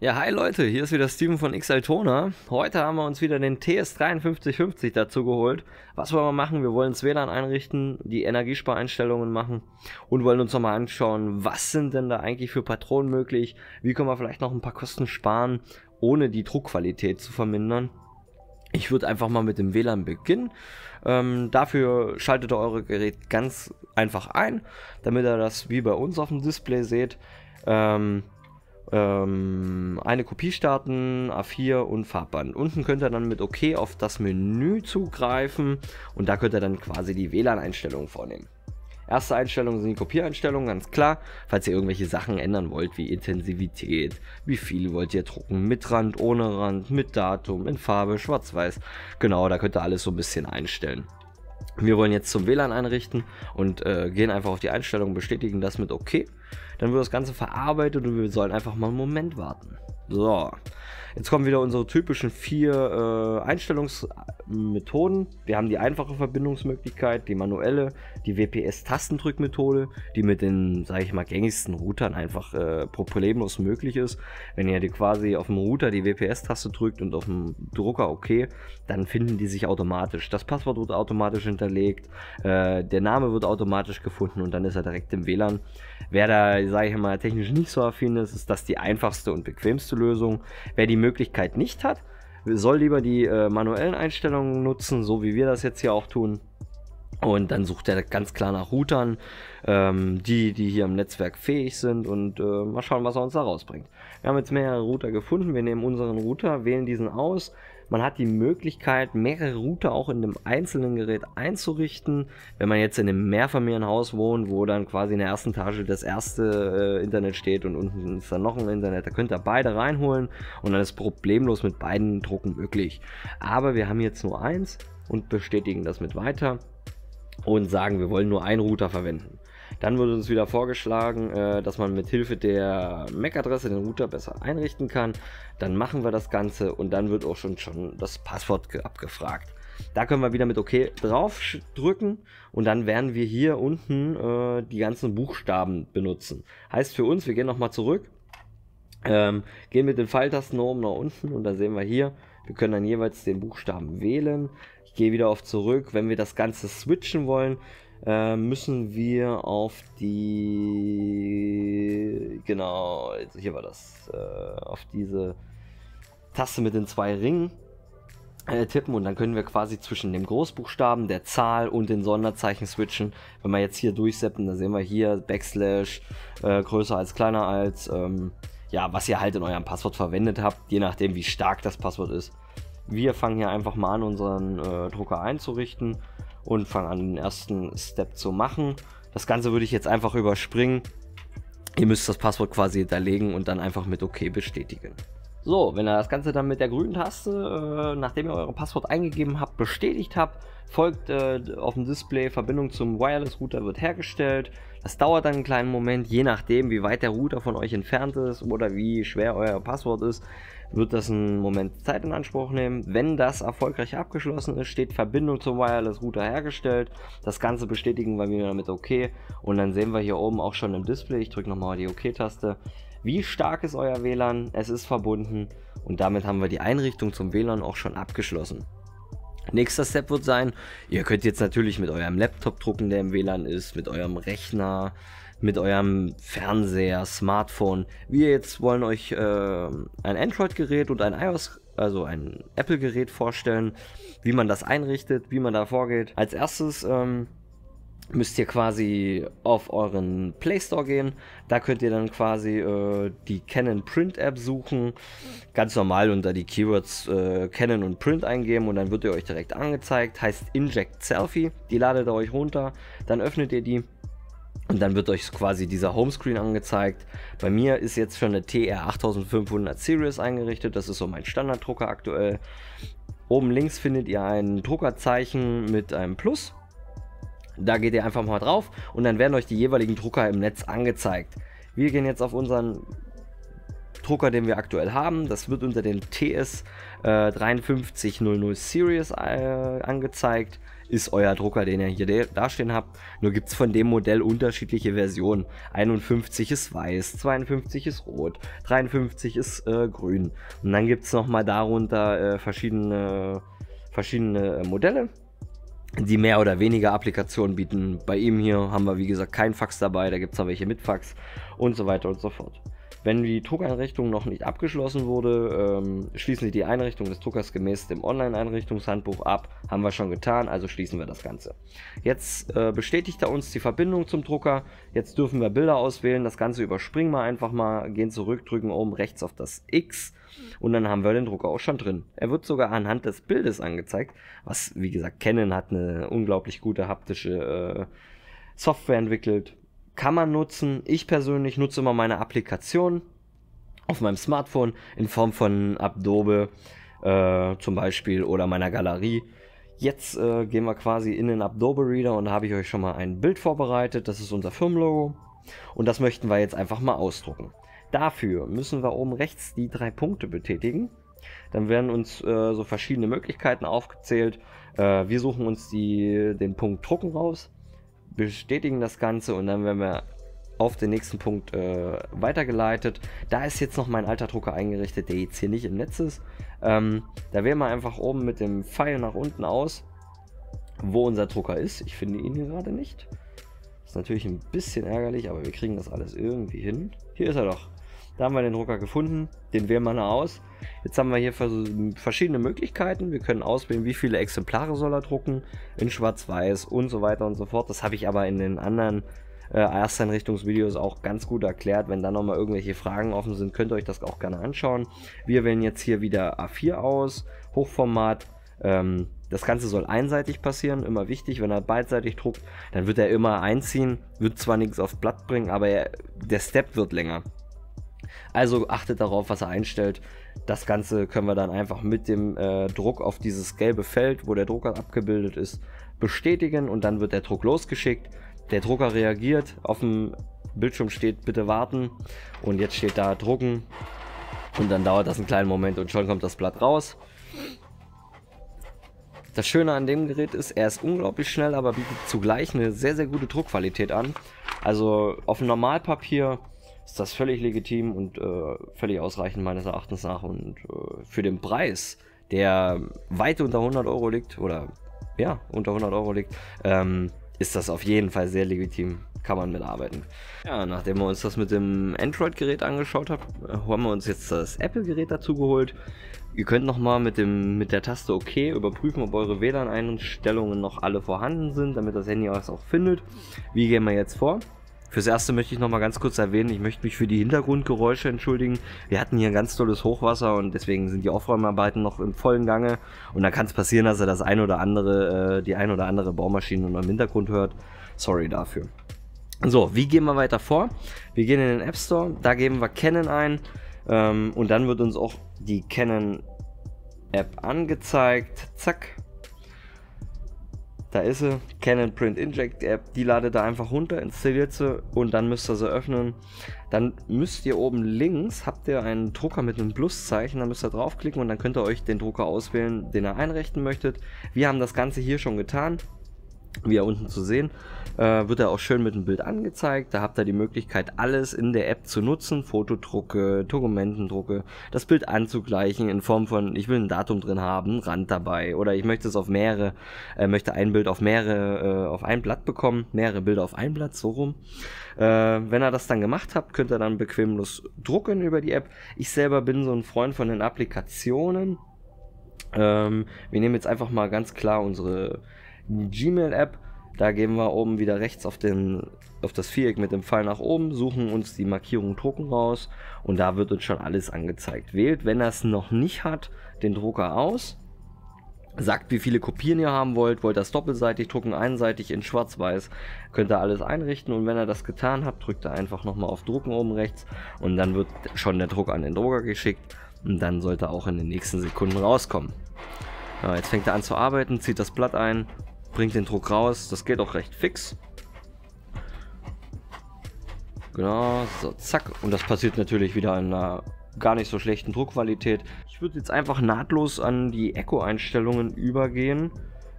Ja, hi Leute, hier ist wieder Steven von Xaltona. Heute haben wir uns wieder den TS5350 dazu geholt. Was wollen wir machen? Wir wollen das WLAN einrichten, die Energiespareinstellungen machen und wollen uns nochmal anschauen, was sind denn da eigentlich für Patronen möglich? Wie können wir vielleicht noch ein paar Kosten sparen, ohne die Druckqualität zu vermindern? Ich würde einfach mal mit dem WLAN beginnen. Ähm, dafür schaltet ihr eure Gerät ganz einfach ein, damit ihr das wie bei uns auf dem Display seht. Ähm, ähm, eine Kopie starten, A4 und Farbband. Unten könnt ihr dann mit OK auf das Menü zugreifen und da könnt ihr dann quasi die WLAN-Einstellungen vornehmen. Erste Einstellungen sind die Kopiereinstellungen, ganz klar. Falls ihr irgendwelche Sachen ändern wollt, wie Intensivität, wie viel wollt ihr drucken, mit Rand, ohne Rand, mit Datum, in Farbe, schwarz-weiß. Genau, da könnt ihr alles so ein bisschen einstellen. Wir wollen jetzt zum WLAN einrichten und äh, gehen einfach auf die Einstellungen, bestätigen das mit OK. Dann wird das Ganze verarbeitet und wir sollen einfach mal einen Moment warten. So, Jetzt kommen wieder unsere typischen vier äh, Einstellungsmethoden. Wir haben die einfache Verbindungsmöglichkeit, die manuelle, die WPS-Tastendrückmethode, die mit den, sage ich mal, gängigsten Routern einfach äh, problemlos möglich ist. Wenn ihr die quasi auf dem Router die WPS-Taste drückt und auf dem Drucker OK, dann finden die sich automatisch. Das Passwort wird automatisch hinterlegt, äh, der Name wird automatisch gefunden und dann ist er direkt im WLAN. Wer da, sage ich mal, technisch nicht so affin ist, ist das die einfachste und bequemste Lösung. Wer die Möglichkeit nicht hat, soll lieber die äh, manuellen Einstellungen nutzen, so wie wir das jetzt hier auch tun. Und dann sucht er ganz klar nach Routern, ähm, die, die hier im Netzwerk fähig sind und äh, mal schauen, was er uns da rausbringt. Wir haben jetzt mehrere Router gefunden. Wir nehmen unseren Router, wählen diesen aus, man hat die Möglichkeit, mehrere Router auch in einem einzelnen Gerät einzurichten. Wenn man jetzt in einem Mehrfamilienhaus wohnt, wo dann quasi in der ersten Etage das erste äh, Internet steht und unten ist dann noch ein Internet, da könnt ihr beide reinholen und dann ist problemlos mit beiden Drucken möglich. Aber wir haben jetzt nur eins und bestätigen das mit weiter und sagen, wir wollen nur einen Router verwenden. Dann wurde uns wieder vorgeschlagen, äh, dass man mit Hilfe der MAC-Adresse den Router besser einrichten kann. Dann machen wir das Ganze und dann wird auch schon, schon das Passwort abgefragt. Da können wir wieder mit OK drauf drücken und dann werden wir hier unten äh, die ganzen Buchstaben benutzen. Heißt für uns, wir gehen nochmal zurück, ähm, gehen mit den Pfeiltasten oben nach unten und dann sehen wir hier, wir können dann jeweils den Buchstaben wählen. Ich gehe wieder auf zurück. Wenn wir das Ganze switchen wollen, äh, müssen wir auf die, genau, also hier war das, äh, auf diese Taste mit den zwei Ringen äh, tippen und dann können wir quasi zwischen dem Großbuchstaben, der Zahl und den Sonderzeichen switchen. Wenn wir jetzt hier durchseppen, dann sehen wir hier Backslash, äh, größer als, kleiner als, ähm, ja, was ihr halt in eurem Passwort verwendet habt, je nachdem wie stark das Passwort ist. Wir fangen hier einfach mal an, unseren äh, Drucker einzurichten und fange an, den ersten Step zu machen. Das Ganze würde ich jetzt einfach überspringen. Ihr müsst das Passwort quasi hinterlegen und dann einfach mit OK bestätigen. So, wenn ihr das Ganze dann mit der grünen Taste, äh, nachdem ihr euer Passwort eingegeben habt, bestätigt habt, folgt äh, auf dem Display, Verbindung zum Wireless-Router wird hergestellt. Das dauert dann einen kleinen Moment, je nachdem, wie weit der Router von euch entfernt ist oder wie schwer euer Passwort ist wird das einen Moment Zeit in Anspruch nehmen. Wenn das erfolgreich abgeschlossen ist, steht Verbindung zum Wireless-Router hergestellt. Das Ganze bestätigen wir wieder mit OK und dann sehen wir hier oben auch schon im Display, ich drücke nochmal die OK-Taste, OK wie stark ist euer WLAN, es ist verbunden und damit haben wir die Einrichtung zum WLAN auch schon abgeschlossen. Nächster Step wird sein, ihr könnt jetzt natürlich mit eurem Laptop drucken, der im WLAN ist, mit eurem Rechner, mit eurem Fernseher, Smartphone. Wir jetzt wollen euch äh, ein Android-Gerät und ein iOS, also ein Apple-Gerät vorstellen, wie man das einrichtet, wie man da vorgeht. Als erstes ähm, müsst ihr quasi auf euren Play Store gehen. Da könnt ihr dann quasi äh, die Canon Print App suchen. Ganz normal unter die Keywords äh, Canon und Print eingeben und dann wird ihr euch direkt angezeigt. Heißt Inject Selfie. Die ladet ihr euch runter. Dann öffnet ihr die. Und dann wird euch quasi dieser Homescreen angezeigt. Bei mir ist jetzt schon eine TR8500 Series eingerichtet. Das ist so mein Standarddrucker aktuell. Oben links findet ihr ein Druckerzeichen mit einem Plus. Da geht ihr einfach mal drauf und dann werden euch die jeweiligen Drucker im Netz angezeigt. Wir gehen jetzt auf unseren Drucker, den wir aktuell haben. Das wird unter den TS äh, 5300 Series äh, angezeigt. Ist euer Drucker, den ihr hier dastehen habt. Nur gibt es von dem Modell unterschiedliche Versionen. 51 ist weiß, 52 ist rot, 53 ist äh, grün. Und dann gibt es nochmal darunter äh, verschiedene, verschiedene äh, Modelle die mehr oder weniger Applikationen bieten. Bei ihm hier haben wir, wie gesagt, kein Fax dabei, da gibt es aber welche mit Fax und so weiter und so fort. Wenn die Druckeinrichtung noch nicht abgeschlossen wurde, ähm, schließen Sie die Einrichtung des Druckers gemäß dem Online-Einrichtungshandbuch ab. Haben wir schon getan, also schließen wir das Ganze. Jetzt äh, bestätigt er uns die Verbindung zum Drucker. Jetzt dürfen wir Bilder auswählen. Das Ganze überspringen wir einfach mal, gehen zurück, drücken oben rechts auf das X und dann haben wir den Drucker auch schon drin. Er wird sogar anhand des Bildes angezeigt, was wie gesagt Canon hat eine unglaublich gute haptische äh, Software entwickelt kann man nutzen. Ich persönlich nutze immer meine Applikation auf meinem Smartphone in Form von Adobe äh, zum Beispiel oder meiner Galerie. Jetzt äh, gehen wir quasi in den Adobe Reader und da habe ich euch schon mal ein Bild vorbereitet. Das ist unser Firmenlogo und das möchten wir jetzt einfach mal ausdrucken. Dafür müssen wir oben rechts die drei Punkte betätigen. Dann werden uns äh, so verschiedene Möglichkeiten aufgezählt. Äh, wir suchen uns die, den Punkt Drucken raus bestätigen das Ganze und dann werden wir auf den nächsten Punkt äh, weitergeleitet. Da ist jetzt noch mein alter Drucker eingerichtet, der jetzt hier nicht im Netz ist. Ähm, da wählen wir einfach oben mit dem Pfeil nach unten aus, wo unser Drucker ist. Ich finde ihn hier gerade nicht. Ist natürlich ein bisschen ärgerlich, aber wir kriegen das alles irgendwie hin. Hier ist er doch. Da haben wir den Drucker gefunden, den wählen wir noch aus. Jetzt haben wir hier verschiedene Möglichkeiten. Wir können auswählen, wie viele Exemplare soll er drucken, in Schwarz-Weiß und so weiter und so fort. Das habe ich aber in den anderen äh, Ersteinrichtungsvideos auch ganz gut erklärt. Wenn da nochmal irgendwelche Fragen offen sind, könnt ihr euch das auch gerne anschauen. Wir wählen jetzt hier wieder A4 aus, Hochformat. Ähm, das Ganze soll einseitig passieren, immer wichtig. Wenn er beidseitig druckt, dann wird er immer einziehen, wird zwar nichts aufs Blatt bringen, aber er, der Step wird länger. Also achtet darauf, was er einstellt. Das Ganze können wir dann einfach mit dem äh, Druck auf dieses gelbe Feld, wo der Drucker abgebildet ist, bestätigen und dann wird der Druck losgeschickt. Der Drucker reagiert, auf dem Bildschirm steht bitte warten und jetzt steht da drucken und dann dauert das einen kleinen Moment und schon kommt das Blatt raus. Das Schöne an dem Gerät ist, er ist unglaublich schnell, aber bietet zugleich eine sehr, sehr gute Druckqualität an. Also auf Normalpapier ist das völlig legitim und äh, völlig ausreichend meines Erachtens nach. Und äh, für den Preis, der weit unter 100 Euro liegt, oder ja, unter 100 Euro liegt, ähm, ist das auf jeden Fall sehr legitim. Kann man mitarbeiten. Ja, nachdem wir uns das mit dem Android-Gerät angeschaut haben, haben wir uns jetzt das Apple-Gerät dazu geholt. Ihr könnt nochmal mit, mit der Taste OK überprüfen, ob eure WLAN-Einstellungen noch alle vorhanden sind, damit das Handy das auch findet. Wie gehen wir jetzt vor? Fürs Erste möchte ich nochmal ganz kurz erwähnen, ich möchte mich für die Hintergrundgeräusche entschuldigen. Wir hatten hier ein ganz tolles Hochwasser und deswegen sind die Aufräumarbeiten noch im vollen Gange. Und da kann es passieren, dass er das ein oder andere, äh, die ein oder andere Baumaschine noch im Hintergrund hört. Sorry dafür. So, wie gehen wir weiter vor? Wir gehen in den App Store, da geben wir Canon ein ähm, und dann wird uns auch die Canon App angezeigt. Zack. Da ist sie, Canon Print Inject App, die ladet da einfach runter, installiert sie und dann müsst ihr sie öffnen. Dann müsst ihr oben links, habt ihr einen Drucker mit einem Pluszeichen, da müsst ihr draufklicken und dann könnt ihr euch den Drucker auswählen, den ihr einrichten möchtet. Wir haben das Ganze hier schon getan, wie ja unten zu sehen, äh, wird er auch schön mit dem Bild angezeigt. Da habt ihr die Möglichkeit, alles in der App zu nutzen. Fotodrucke, Dokumentendrucke, das Bild anzugleichen in Form von, ich will ein Datum drin haben, Rand dabei. Oder ich möchte es auf mehrere, äh, möchte ein Bild auf mehrere, äh, auf ein Blatt bekommen, mehrere Bilder auf ein Blatt, so rum. Äh, wenn ihr das dann gemacht habt, könnt ihr dann bequemlos drucken über die App. Ich selber bin so ein Freund von den Applikationen. Ähm, wir nehmen jetzt einfach mal ganz klar unsere die Gmail-App. Da gehen wir oben wieder rechts auf, den, auf das Viereck mit dem Pfeil nach oben, suchen uns die Markierung Drucken raus und da wird uns schon alles angezeigt. Wählt, wenn er es noch nicht hat, den Drucker aus. Sagt, wie viele Kopien ihr haben wollt. Wollt das doppelseitig drucken, einseitig in schwarz-weiß. Könnt ihr alles einrichten und wenn ihr das getan habt, drückt ihr einfach nochmal auf Drucken oben rechts und dann wird schon der Druck an den Drucker geschickt und dann sollte er auch in den nächsten Sekunden rauskommen. Ja, jetzt fängt er an zu arbeiten, zieht das Blatt ein bringt den Druck raus. Das geht auch recht fix. Genau, so, zack. Und das passiert natürlich wieder in einer gar nicht so schlechten Druckqualität. Ich würde jetzt einfach nahtlos an die Echo-Einstellungen übergehen.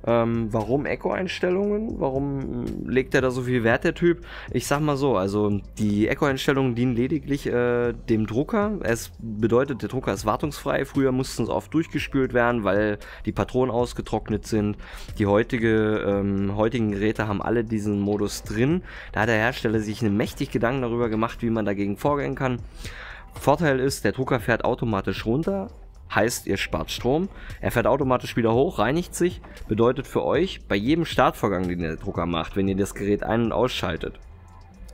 Ähm, warum Echo-Einstellungen? Warum legt er da so viel Wert, der Typ? Ich sag mal so, also die Echo-Einstellungen dienen lediglich äh, dem Drucker. Es bedeutet, der Drucker ist wartungsfrei. Früher mussten sie oft durchgespült werden, weil die Patronen ausgetrocknet sind. Die heutige, ähm, heutigen Geräte haben alle diesen Modus drin. Da hat der Hersteller sich einen mächtig Gedanken darüber gemacht, wie man dagegen vorgehen kann. Vorteil ist, der Drucker fährt automatisch runter Heißt, ihr spart Strom. Er fährt automatisch wieder hoch, reinigt sich. Bedeutet für euch, bei jedem Startvorgang, den der Drucker macht, wenn ihr das Gerät ein- und ausschaltet,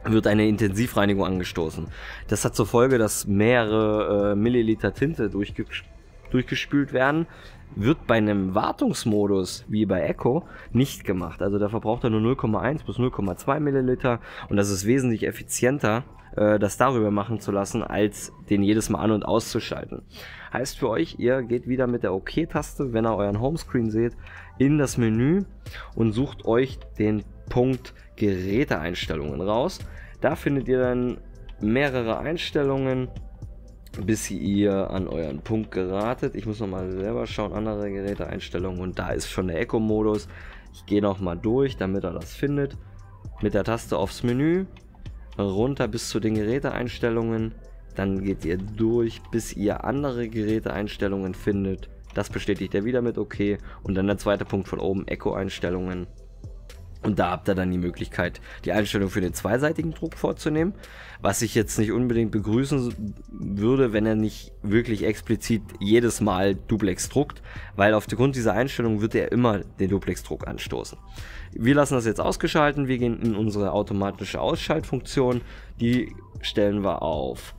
wird eine Intensivreinigung angestoßen. Das hat zur Folge, dass mehrere äh, Milliliter Tinte durchgestrichen durchgespült werden, wird bei einem Wartungsmodus wie bei Echo nicht gemacht. Also da verbraucht er nur 0,1 bis 0,2 Milliliter und das ist wesentlich effizienter, äh, das darüber machen zu lassen, als den jedes Mal an- und auszuschalten. Heißt für euch, ihr geht wieder mit der OK-Taste, OK wenn ihr euren Homescreen seht, in das Menü und sucht euch den Punkt Geräteeinstellungen raus. Da findet ihr dann mehrere Einstellungen, bis ihr an euren Punkt geratet. Ich muss nochmal selber schauen, andere Geräteeinstellungen und da ist schon der echo modus Ich gehe nochmal durch, damit er das findet. Mit der Taste aufs Menü, runter bis zu den Geräteeinstellungen. Dann geht ihr durch, bis ihr andere Geräteeinstellungen findet. Das bestätigt er wieder mit OK. Und dann der zweite Punkt von oben, echo einstellungen und da habt ihr dann die Möglichkeit, die Einstellung für den zweiseitigen Druck vorzunehmen, was ich jetzt nicht unbedingt begrüßen würde, wenn er nicht wirklich explizit jedes Mal Duplex druckt, weil aufgrund dieser Einstellung wird er immer den Duplex-Druck anstoßen. Wir lassen das jetzt ausgeschalten, wir gehen in unsere automatische Ausschaltfunktion, die stellen wir auf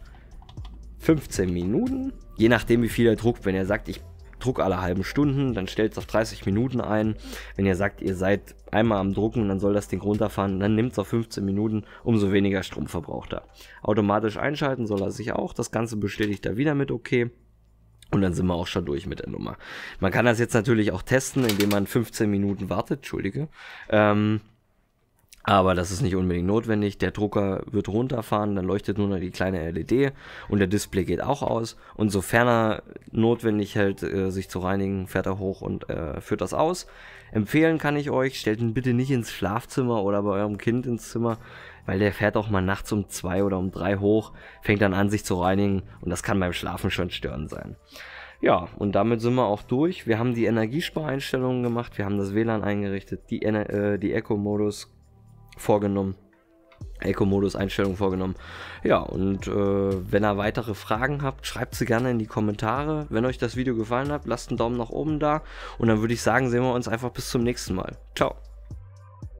15 Minuten, je nachdem wie viel er druckt, wenn er sagt, ich druck alle halben Stunden, dann stellt es auf 30 Minuten ein. Wenn ihr sagt, ihr seid einmal am Drucken, dann soll das Ding runterfahren, dann nimmt es auf 15 Minuten, umso weniger Strom verbraucht er. Automatisch einschalten soll er sich auch, das Ganze bestätigt er wieder mit OK. Und dann sind wir auch schon durch mit der Nummer. Man kann das jetzt natürlich auch testen, indem man 15 Minuten wartet, entschuldige. Ähm, aber das ist nicht unbedingt notwendig. Der Drucker wird runterfahren, dann leuchtet nur noch die kleine LED und der Display geht auch aus. Und sofern er notwendig hält, äh, sich zu reinigen, fährt er hoch und äh, führt das aus. Empfehlen kann ich euch, stellt ihn bitte nicht ins Schlafzimmer oder bei eurem Kind ins Zimmer, weil der fährt auch mal nachts um zwei oder um drei hoch, fängt dann an, sich zu reinigen und das kann beim Schlafen schon störend sein. Ja, und damit sind wir auch durch. Wir haben die Energiespareinstellungen gemacht, wir haben das WLAN eingerichtet, die, äh, die echo modus vorgenommen. Eco-Modus-Einstellungen vorgenommen. Ja, und äh, wenn ihr weitere Fragen habt, schreibt sie gerne in die Kommentare. Wenn euch das Video gefallen hat, lasst einen Daumen nach oben da. Und dann würde ich sagen, sehen wir uns einfach bis zum nächsten Mal. Ciao.